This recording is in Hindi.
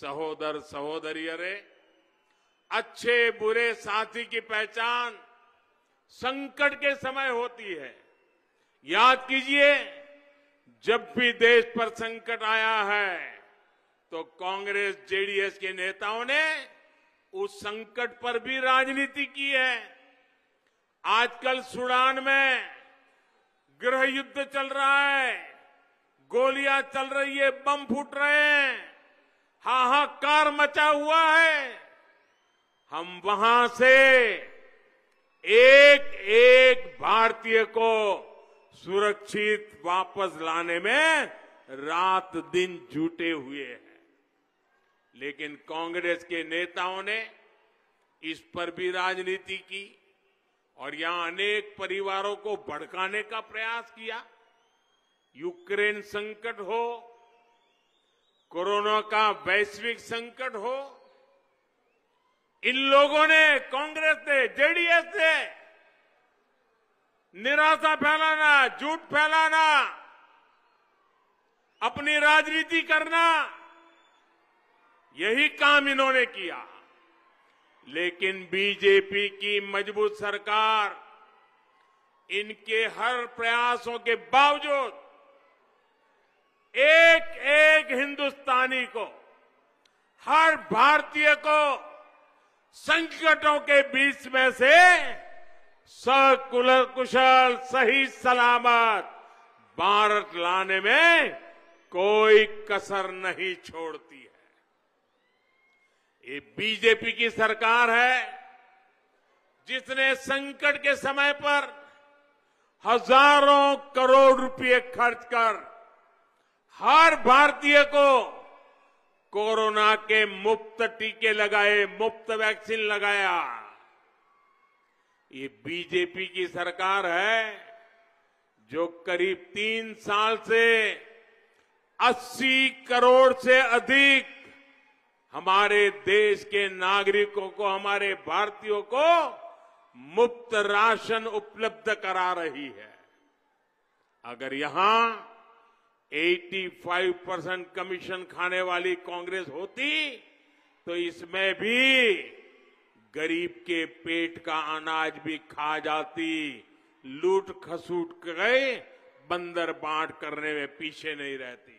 सहोदर सहोदरी अरे अच्छे बुरे साथी की पहचान संकट के समय होती है याद कीजिए जब भी देश पर संकट आया है तो कांग्रेस जेडीएस के नेताओं ने उस संकट पर भी राजनीति की है आजकल सुडान में गृह युद्ध चल रहा है गोलियां चल रही है बम फूट रहे हैं हाहाकार मचा हुआ है हम वहां से एक एक भारतीय को सुरक्षित वापस लाने में रात दिन जुटे हुए हैं लेकिन कांग्रेस के नेताओं ने इस पर भी राजनीति की और यहां अनेक परिवारों को भड़काने का प्रयास किया यूक्रेन संकट हो कोरोना का वैश्विक संकट हो इन लोगों ने कांग्रेस ने जेडीएस ने निराशा फैलाना झूठ फैलाना अपनी राजनीति करना यही काम इन्होंने किया लेकिन बीजेपी की मजबूत सरकार इनके हर प्रयासों के बावजूद अडानी को हर भारतीय को संकटों के बीच में से सकुल कुशल सही सलामत भारत लाने में कोई कसर नहीं छोड़ती है ये बीजेपी की सरकार है जिसने संकट के समय पर हजारों करोड़ रुपए खर्च कर हर भारतीय को कोरोना के मुफ्त टीके लगाए मुफ्त वैक्सीन लगाया ये बीजेपी की सरकार है जो करीब तीन साल से 80 करोड़ से अधिक हमारे देश के नागरिकों को हमारे भारतीयों को मुफ्त राशन उपलब्ध करा रही है अगर यहां 85 परसेंट कमीशन खाने वाली कांग्रेस होती तो इसमें भी गरीब के पेट का अनाज भी खा जाती लूट खसूट गए बंदर बांट करने में पीछे नहीं रहती